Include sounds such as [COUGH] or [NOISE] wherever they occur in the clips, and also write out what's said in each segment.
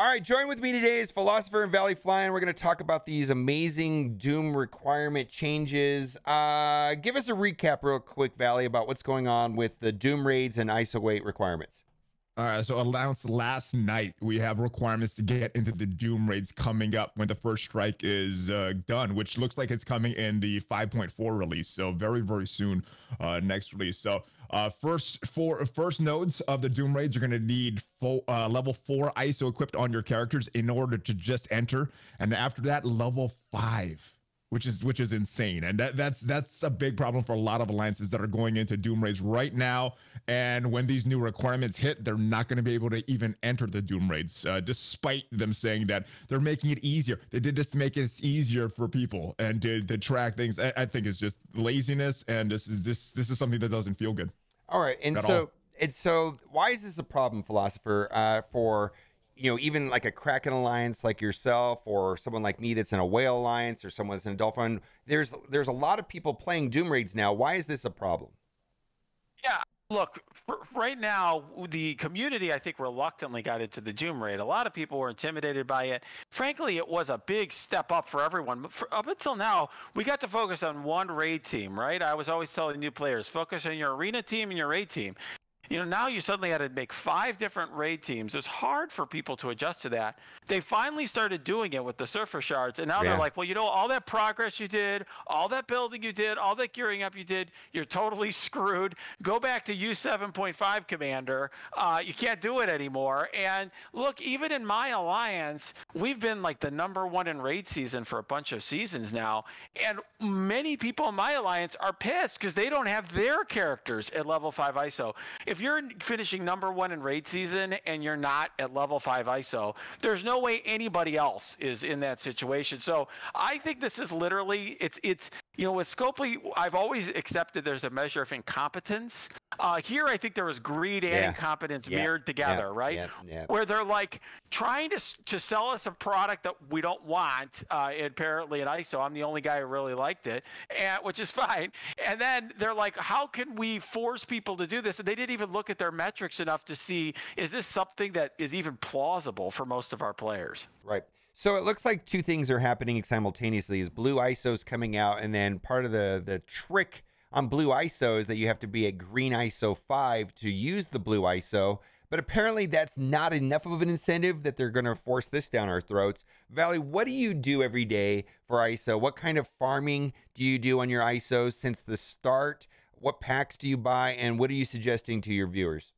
All right, join with me today is Philosopher and Valley Flying. We're going to talk about these amazing Doom requirement changes. Uh, give us a recap, real quick, Valley, about what's going on with the Doom raids and ISO weight requirements. All right, so announced last night, we have requirements to get into the Doom raids coming up when the first strike is uh, done, which looks like it's coming in the 5.4 release. So very, very soon, uh, next release. So uh, first four first nodes of the Doom raids, you're going to need full, uh, level four ISO equipped on your characters in order to just enter, and after that, level five which is which is insane and that, that's that's a big problem for a lot of alliances that are going into doom raids right now and when these new requirements hit they're not going to be able to even enter the doom raids uh, despite them saying that they're making it easier they did this to make it easier for people and to, to track things I, I think it's just laziness and this is this this is something that doesn't feel good all right and so all. and so why is this a problem philosopher uh, for you know, even like a Kraken alliance like yourself or someone like me that's in a whale alliance or someone that's in a dolphin, there's there's a lot of people playing Doom raids now. Why is this a problem? Yeah, look, right now the community I think reluctantly got into the Doom raid. A lot of people were intimidated by it. Frankly, it was a big step up for everyone. But for, up until now, we got to focus on one raid team, right? I was always telling new players, focus on your arena team and your raid team. You know, now you suddenly had to make five different raid teams. It's hard for people to adjust to that. They finally started doing it with the Surfer Shards, and now yeah. they're like, well, you know, all that progress you did, all that building you did, all that gearing up you did, you're totally [LAUGHS] screwed. Go back to U7.5 Commander. Uh, you can't do it anymore. And look, even in my alliance, we've been like the number one in raid season for a bunch of seasons now, and many people in my alliance are pissed because they don't have their characters at level five ISO. If if you're finishing number one in raid season and you're not at level five ISO, there's no way anybody else is in that situation. So I think this is literally it's it's you know, with Scopely, I've always accepted there's a measure of incompetence. Uh, here, I think there was greed and yeah. incompetence yeah. mirrored together, yeah. right? Where they're like trying to to sell us a product that we don't want. Uh, apparently, at ISO, I'm the only guy who really liked it, and, which is [LAUGHS] fine. And then they're like, "How can we force people to do this?" And they didn't even look at their metrics enough to see is this something that is even plausible for most of our players. Right. So it looks like two things are happening simultaneously is blue ISOs coming out and then part of the the trick on blue ISO is that you have to be at green ISO 5 to use the blue ISO, but apparently that's not enough of an incentive that they're going to force this down our throats. Valley, what do you do every day for ISO? What kind of farming do you do on your ISOs since the start? What packs do you buy and what are you suggesting to your viewers?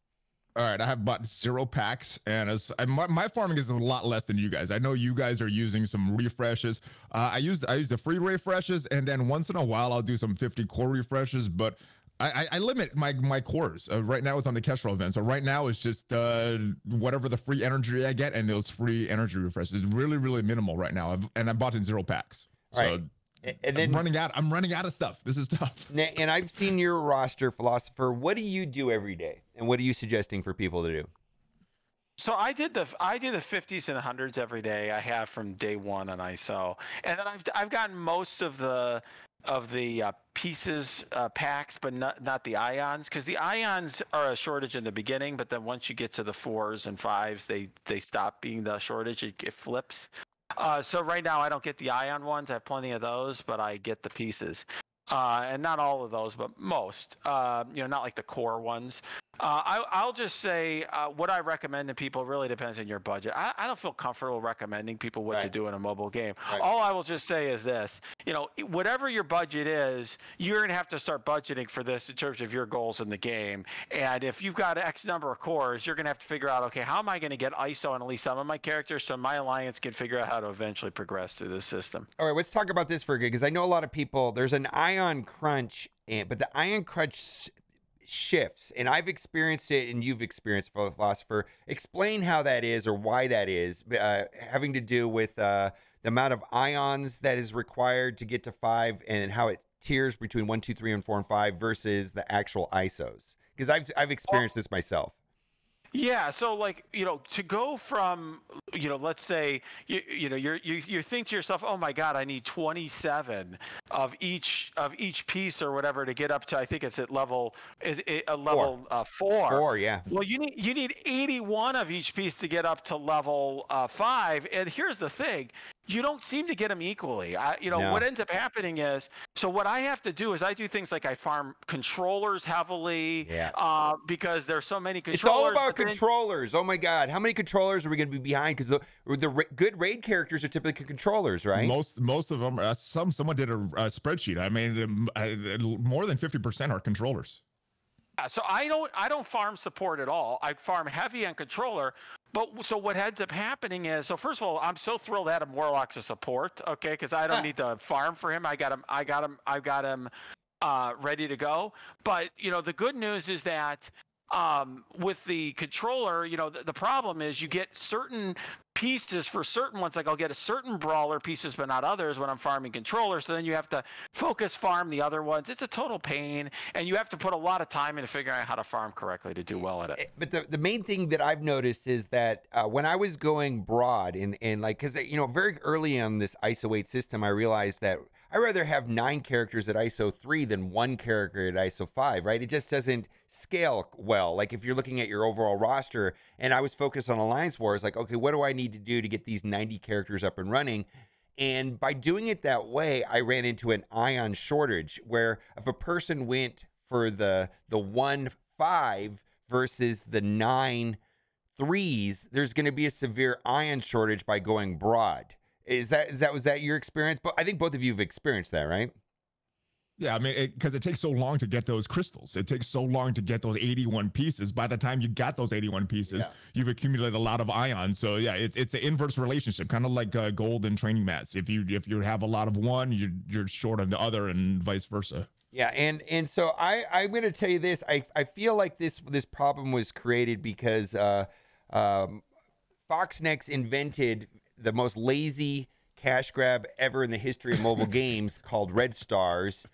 All right, I have bought zero packs, and as my, my, farming is a lot less than you guys. I know you guys are using some refreshes. Uh, I used I use the free refreshes, and then once in a while I'll do some 50 core refreshes, but I, I, limit my my cores. Uh, right now, it's on the Kestrel event. So right now, it's just uh, whatever the free energy I get and those free energy refreshes. It's really really minimal right now. I've, and i bought in zero packs. All so right and then I'm running out. I'm running out of stuff. This is tough. [LAUGHS] And I've seen your roster, philosopher. What do you do every day, and what are you suggesting for people to do? So I did the I do the 50s and 100s every day. I have from day one on ISO, and then I've I've gotten most of the of the uh, pieces uh, packs, but not not the ions because the ions are a shortage in the beginning, but then once you get to the fours and fives, they they stop being the shortage. It, it flips. Uh, so right now I don't get the ion ones. I have plenty of those, but I get the pieces. Uh, and not all of those, but most. Uh, you know, not like the core ones. Uh, I, will just say uh, what I recommend to people really depends on your budget. I, I don't feel comfortable recommending people what right. to do in a mobile game. Right. All I will just say is this: you know, whatever your budget is, you're gonna have to start budgeting for this in terms of your goals in the game. And if you've got X number of cores, you're gonna have to figure out, okay, how am I gonna get ISO on at least some of my characters so my alliance can figure out how to eventually progress through this system. All right, let's talk about this for a good because I know a lot of people. There's an ion crunch, eh, but the iron crunch shifts and i've experienced it and you've experienced the philosopher explain how that is or why that is uh, having to do with uh, the amount of ions that is required to get to five and how it tiers between one two three and four and five versus the actual isos because I've, I've experienced this myself yeah, so like you know, to go from you know, let's say you, you know you you you think to yourself, oh my god, I need 27 of each of each piece or whatever to get up to. I think it's at level is a level four. Uh, four. Four, yeah. Well, you need you need 81 of each piece to get up to level uh, five. And here's the thing, you don't seem to get them equally. I, you know, no. what ends up happening is so what I have to do is I do things like I farm controllers heavily yeah. uh, because there's so many controllers. It's all about controllers. Then, oh my God. How many controllers are we going to be behind? Because the, the ra good raid characters are typically controllers, right? Most most of them, uh, some someone did a, a spreadsheet. I mean, more than 50% are controllers. Uh, so I don't I don't farm support at all. I farm heavy on controller, but so what ends up happening is so first of all, I'm so thrilled Adam Warlock's a support, okay, because I don't need to farm for him. I got him. I got him. I got him uh, ready to go. But you know, the good news is that um, with the controller, you know, the, the problem is you get certain pieces for certain ones. Like I'll get a certain brawler pieces, but not others when I'm farming controllers. So then you have to focus farm the other ones. It's a total pain, and you have to put a lot of time into figuring out how to farm correctly to do well at it. Eh, but the, the main thing that I've noticed is that uh, when I was going broad and and like because you know very early on this iso eight system, I realized that I'd rather have nine characters at ISO 3 than one character at ISO 5, right? It just doesn't scale well. Like if you're looking at your overall roster, and I was focused on Alliance Wars, like, okay, what do I need to do to get these 90 characters up and running? And by doing it that way, I ran into an ion shortage where if a person went for the the one five versus the nine threes, there's going to be a severe ion shortage by going broad. Is that is that was that your experience? But I think both of you have experienced that, right? Yeah, I mean, because it, it, takes so long to get those crystals. It takes so long to get those 81 pieces. By the time you got those 81 pieces, yeah. you've accumulated a lot of ions. So yeah, it's it's an inverse relationship, kind of like uh, gold and training mats. If you if you have a lot of one, you're you're short on the other, and vice versa. Yeah, and and so I I'm gonna tell you this. I I feel like this this problem was created because uh, um, Fox invented the most lazy cash grab ever in the history of mobile [LAUGHS] games called Red Stars.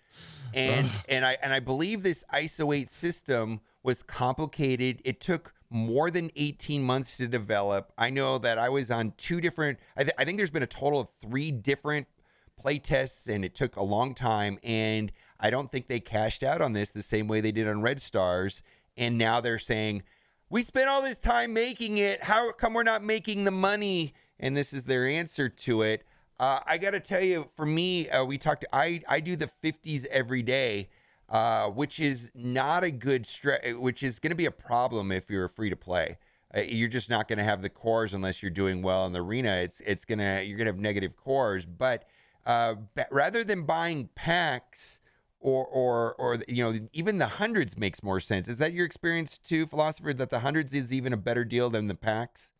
And and I and I believe this ISO 8 system was complicated. It took more than 18 months to develop. I know that I was on two different I, th I think there's been a total of 3 different play tests and it took a long time and I don't think they cashed out on this the same way they did on Red Stars and now they're saying we spent all this time making it. How come we're not making the money? and this is their answer to it. Uh, I got to tell you, for me, uh, we talked. I I do the 50s every day, uh, which is not a good stretch. Which is going to be a problem if you're free to play. Uh, you're just not going to have the cores unless you're doing well in the arena. It's it's gonna you're gonna have negative cores. But uh, rather than buying packs or or or you know even the hundreds makes more sense. Is that your experience too, philosopher? That the hundreds is even a better deal than the packs?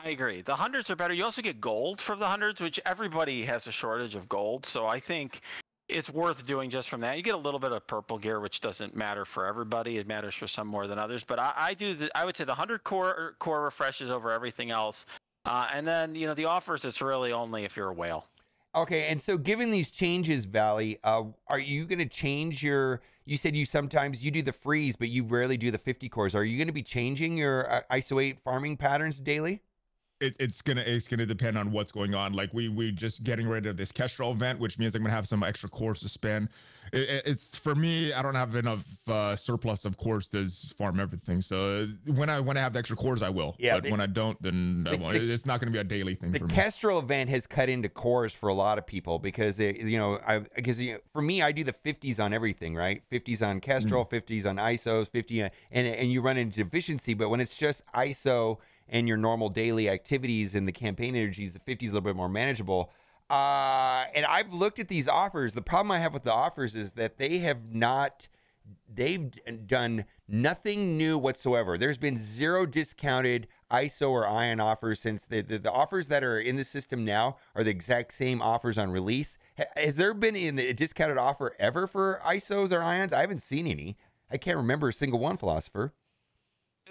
I agree. The hundreds are better. You also get gold from the hundreds, which everybody has a shortage of gold. So I think it's worth doing just from that. You get a little bit of purple gear, which doesn't matter for everybody. It matters for some more than others. But I, I do. The, I would say the hundred core core refreshes over everything else, uh, and then you know the offers. It's really only if you're a whale. Okay, and so given these changes, Valley, uh, are you going to change your? You said you sometimes you do the freeze, but you rarely do the fifty cores. Are you going to be changing your uh, isolate farming patterns daily? it, it's gonna it's gonna depend on what's going on. Like we we just getting rid of this Kestrel event, which means I'm gonna have some extra cores to spend. It, it's for me, I don't have enough uh, surplus of cores to farm everything. So when I when I have the extra cores, I will. Yeah, but the, when I don't, then the, I won't. The, it's not gonna be a daily thing. The Kestrel event has cut into cores for a lot of people because it you know I because you know, for me I do the 50s on everything right 50s on Kestrel, mm 50s on ISOs, 50 on, uh, and and you run into deficiency. But when it's just ISO and your normal daily activities and the campaign energies, the 50 is a little bit more manageable. Uh, and I've looked at these offers. The problem I have with the offers is that they have not, they've done nothing new whatsoever. There's been zero discounted ISO or ION offers since the, the, the offers that are in the system now are the exact same offers on release. Has there been a discounted offer ever for ISOs or IONs? I haven't seen any. I can't remember a single one, philosopher.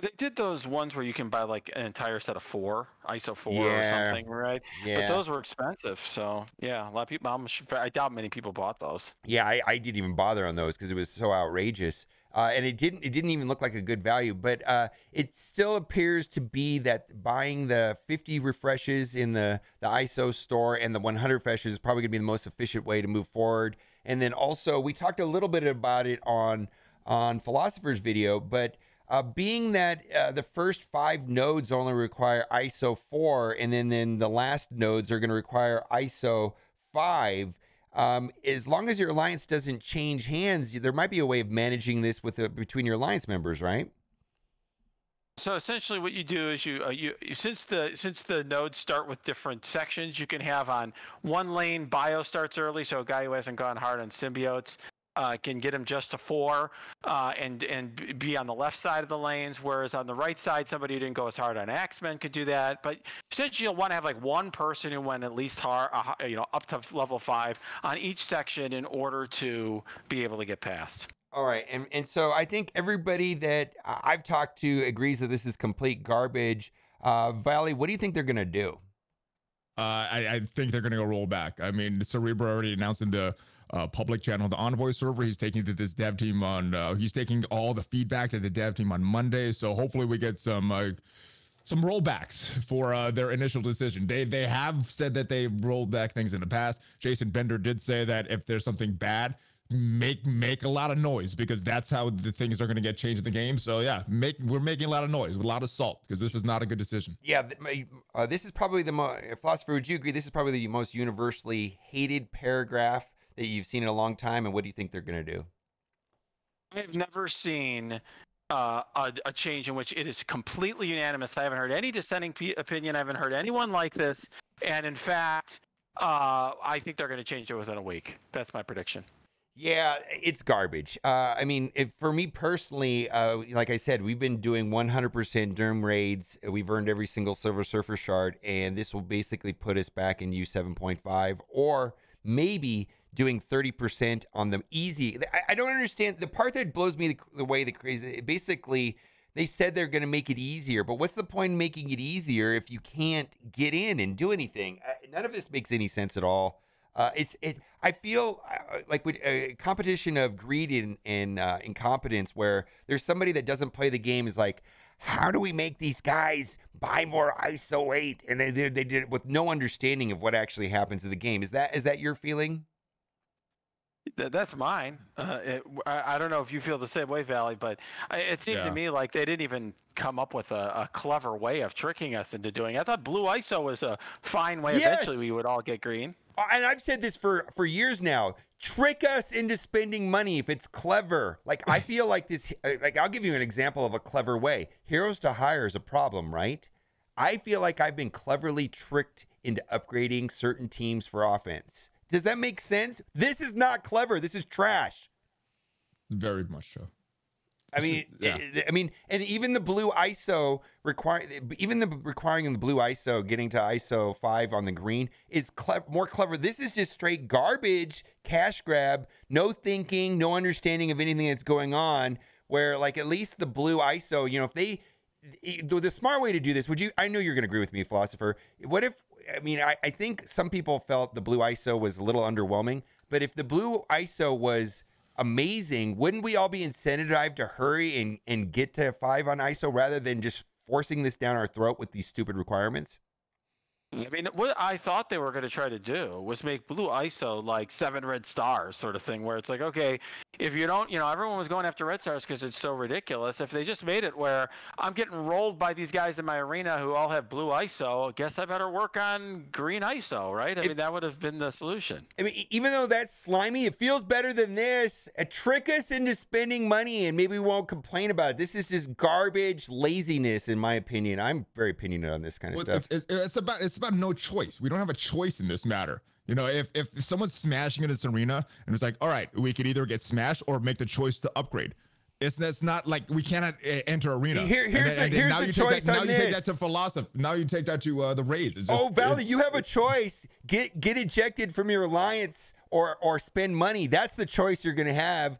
They did those ones where you can buy like an entire set of four ISO four yeah. or something, right? Yeah. But those were expensive, so yeah, a lot of people. I'm, I doubt many people bought those. Yeah, I, I didn't even bother on those because it was so outrageous, uh, and it didn't it didn't even look like a good value. But uh, it still appears to be that buying the 50 refreshes in the the ISO store and the 100 refreshes is probably going to be the most efficient way to move forward. And then also we talked a little bit about it on on Philosopher's video, but uh, being that uh, the first five nodes only require ISO 4, and then, then the last nodes are going to require ISO 5, um, as long as your alliance doesn't change hands, there might be a way of managing this with uh, between your alliance members, right? So essentially, what you do is you, uh, you since the since the nodes start with different sections, you can have on one lane bio starts early, so a guy who hasn't gone hard on symbiotes uh, can get him just to four uh, and and be on the left side of the lanes, whereas on the right side, somebody who didn't go as hard on Axemen could do that. But since you'll want to have like one person who went at least hard, uh, you know, up to level five on each section in order to be able to get past. All right, and and so I think everybody that I've talked to agrees that this is complete garbage. Uh, Valley, what do you think they're gonna do? Uh, I, I, think they're going to go roll back. I mean, Cerebro already announced in the uh, public channel, the Envoy server. He's taking to this dev team on. Uh, he's taking all the feedback to the dev team on Monday. So hopefully we get some. Uh, some rollbacks for uh, their initial decision. They they have said that they rolled back things in the past. Jason Bender did say that if there's something bad, make make a lot of noise because that's how the things are going to get changed in the game. So yeah, make we're making a lot of noise, with a lot of salt because this is not a good decision. Yeah, uh, this is probably the most. Uh, Philosopher, would you agree? This is probably the most universally hated paragraph that you've seen in a long time, and what do you think they're going to do? I've never seen uh, a, a, change in which it is completely unanimous. I haven't heard any dissenting p- opinion. I haven't heard anyone like this. And in fact, uh, I think they're going to change it within a week. That's my prediction. Yeah, it's garbage. Uh, I mean, if, for me personally, uh, like I said, we've been doing 100% Derm raids. We've earned every single Silver Surfer shard, and this will basically put us back in U7.5 or maybe doing 30% on the easy. I, I don't understand. The part that blows me the, the way the crazy, basically, they said they're going to make it easier, but what's the point in making it easier if you can't get in and do anything? none of this makes any sense at all. Uh, it's it. I feel uh, like with a uh, competition of greed and, and uh, incompetence, where there's somebody that doesn't play the game is like, how do we make these guys buy more ISO eight? And they, they, they did it with no understanding of what actually happens in the game. Is that is that your feeling? that's mine. Uh, it, I, I, don't know if you feel the same way, Valley, but I, it seemed yeah. to me like they didn't even come up with a, a, clever way of tricking us into doing. It. I thought blue ISO was a fine way. Yes. Eventually, we would all get green. Uh, and I've said this for for years now. Trick us into spending money if it's clever. Like I feel like this. [LAUGHS] Uh, like I'll give you an example of a clever way. Heroes to hire is a problem, right? I feel like I've been cleverly tricked into upgrading certain teams for offense. Does that make sense? This is not clever. This is trash. Very much so. I mean, yeah. Eh, eh, I mean, and even the blue ISO require, even the requiring the blue ISO getting to ISO five on the green is clever, more clever. This is just straight garbage, cash grab, no thinking, no understanding of anything that's going on. Where like at least the blue ISO, you know, if they the, the smart way to do this would you i know you're going to agree with me philosopher what if i mean I, I think some people felt the blue iso was a little underwhelming but if the blue iso was amazing wouldn't we all be incentivized to hurry and, and get to five on iso rather than just forcing this down our throat with these stupid requirements I mean, what I thought they were going to try to do was make Blue ISO like seven red stars sort of thing, where it's like, okay, if you don't, you know, everyone was going after red stars because it's so ridiculous. If they just made it where I'm getting rolled by these guys in my arena who all have blue ISO, I guess I better work on green ISO, right? I if, mean, that would have been the solution. I mean, even though that's slimy, it feels better than this. It trick us into spending money and maybe we won't complain about it. This is just garbage laziness, in my opinion. I'm very opinionated on this kind of well, stuff. It's, it's about, it's it's about no choice. We don't have a choice in this matter. You know, if if someone's smashing in this arena and it's like, all right, we could either get smashed or make the choice to upgrade. It's that's not like we cannot uh, enter arena. Here, here's and, and, the, here's now the you choice that, now Now you take that to philosophy. Now you take that to uh, the Rays. Oh, just, oh, Valley, you have a choice. Get get ejected from your alliance or or spend money. That's the choice you're going to have.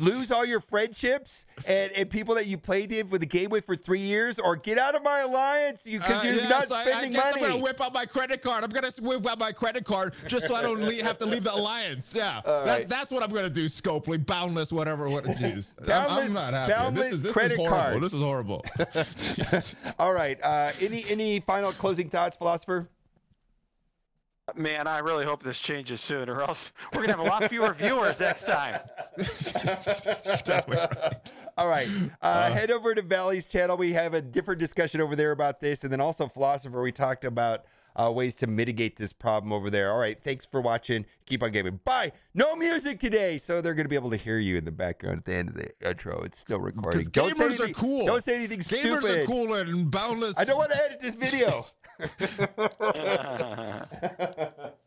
lose all your friendships and, and people that you played with the game with for three years, or get out of my alliance because you, are uh, yeah, not so spending I, I guess money. I'm going to whip out my credit card. I'm going to whip out my credit card just so I don't leave, have to leave the alliance. Yeah, that's, that's what I'm going to do. Scopely, boundless, whatever. What? Jeez, boundless, I'm, not happy. Boundless this is, this credit card. This is horrible. [LAUGHS] [LAUGHS] all right. Uh, any any final closing thoughts, philosopher? Man, I really hope this changes soon, or else we're gonna have a lot fewer viewers next time. [LAUGHS] All right, uh, uh, head over to Valley's channel. We have a different discussion over there about this, and then also Philosopher. We talked about uh, ways to mitigate this problem over there. All right, thanks for watching. Keep on gaming. Bye. No music today, so they're going to be able to hear you in the background at the end of the intro. It's still recording. Don't gamers say anything, are cool. Don't say anything gamers stupid. Gamers are cool and boundless. I don't want to edit this video. [LAUGHS] [LAUGHS]